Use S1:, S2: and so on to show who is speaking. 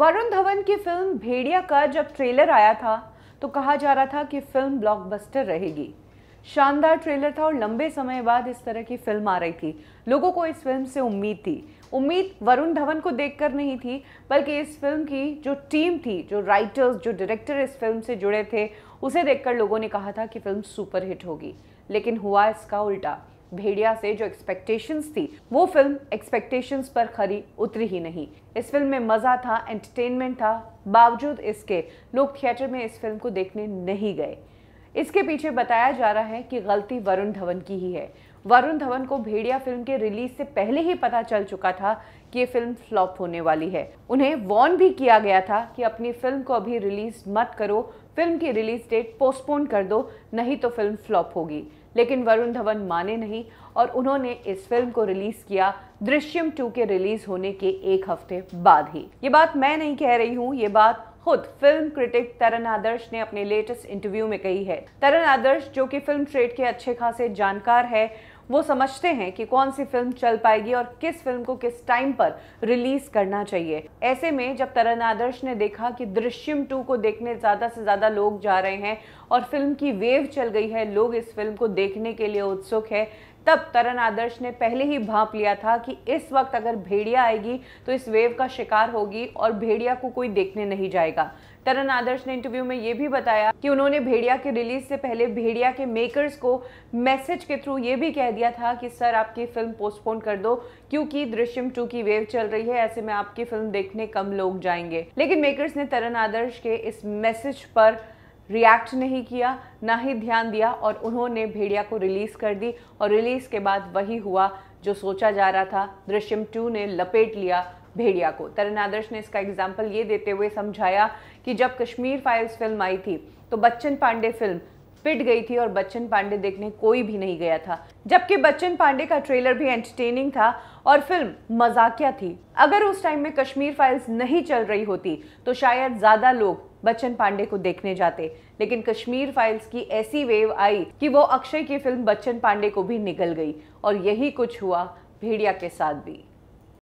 S1: वरुण धवन की फिल्म भेड़िया का जब ट्रेलर आया था तो कहा जा रहा था कि फिल्म ब्लॉकबस्टर रहेगी शानदार ट्रेलर था और लंबे समय बाद इस तरह की फिल्म आ रही थी लोगों को इस फिल्म से उम्मीद थी उम्मीद वरुण धवन को देखकर नहीं थी बल्कि इस फिल्म की जो टीम थी जो राइटर्स जो डायरेक्टर इस फिल्म से जुड़े थे उसे देखकर लोगों ने कहा था कि फिल्म सुपरहिट होगी लेकिन हुआ इसका उल्टा भेड़िया से जो एक्सपेक्टेशंस थी वो फिल्म एक्सपेक्टेशंस पर खरी उतरी ही नहीं इस फिल्म में मज़ा था एंटरटेनमेंट था बावजूद इसके लोग थिएटर में इस फिल्म को देखने नहीं गए इसके पीछे बताया जा रहा है कि गलती वरुण धवन की ही है वरुण धवन को भेड़िया फिल्म के रिलीज से पहले ही पता चल चुका था कि ये फिल्म फ्लॉप होने वाली है उन्हें वॉर्न भी किया गया था कि अपनी फिल्म को अभी रिलीज मत करो फिल्म की रिलीज डेट पोस्टपोन कर दो नहीं तो फिल्म फ्लॉप होगी लेकिन वरुण धवन माने नहीं और उन्होंने इस फिल्म को रिलीज़ किया दृश्यम टू के रिलीज़ होने के एक हफ्ते बाद ही ये बात मैं नहीं कह रही हूँ ये बात खुद फिल्म क्रिटिक तरन आदर्श ने अपने लेटेस्ट इंटरव्यू में कही है तरन आदर्श जो कि फिल्म ट्रेड के अच्छे खासे जानकार है वो समझते हैं कि कौन सी फिल्म चल पाएगी और किस फिल्म को किस टाइम पर रिलीज करना चाहिए ऐसे में जब तरन आदर्श ने देखा कि दृश्यम टू को देखने ज़्यादा से ज़्यादा लोग जा रहे हैं और फिल्म की वेव चल गई है लोग इस फिल्म को देखने के लिए उत्सुक है तब तरन आदर्श ने पहले ही भाप लिया था कि इस वक्त अगर भेड़िया आएगी तो इस वेव का शिकार होगी और भेड़िया को कोई देखने नहीं जाएगा तरन आदर्श ने इंटरव्यू में यह भी बताया कि उन्होंने भेड़िया के रिलीज से पहले भेड़िया के मेकर्स को मैसेज के थ्रू ये भी कह दिया था कि सर आपकी फिल्म पोस्टपोन कर दो क्योंकि दृश्यम टू की वेव चल रही है ऐसे में आपकी फिल्म देखने कम लोग जाएंगे लेकिन मेकर्स ने तरन आदर्श के इस मैसेज पर रिएक्ट नहीं किया ना ही ध्यान दिया और उन्होंने भेड़िया को रिलीज़ कर दी और रिलीज़ के बाद वही हुआ जो सोचा जा रहा था दृश्यम टू ने लपेट लिया भेड़िया को तरन आदर्श ने इसका एग्जाम्पल ये देते हुए समझाया कि जब कश्मीर फाइल्स फिल्म आई थी तो बच्चन पांडे फिल्म पिट गई थी और बच्चन पांडे देखने कोई भी नहीं गया था जबकि बच्चन पांडे का ट्रेलर भी एंटरटेनिंग था और फिल्म मजाकिया थी अगर उस टाइम में कश्मीर फाइल्स नहीं चल रही होती तो शायद ज्यादा लोग बच्चन पांडे को देखने जाते लेकिन कश्मीर फाइल्स की ऐसी वेव आई कि वो अक्षय की फिल्म बच्चन पांडे को भी निकल गई और यही कुछ हुआ भेड़िया के साथ भी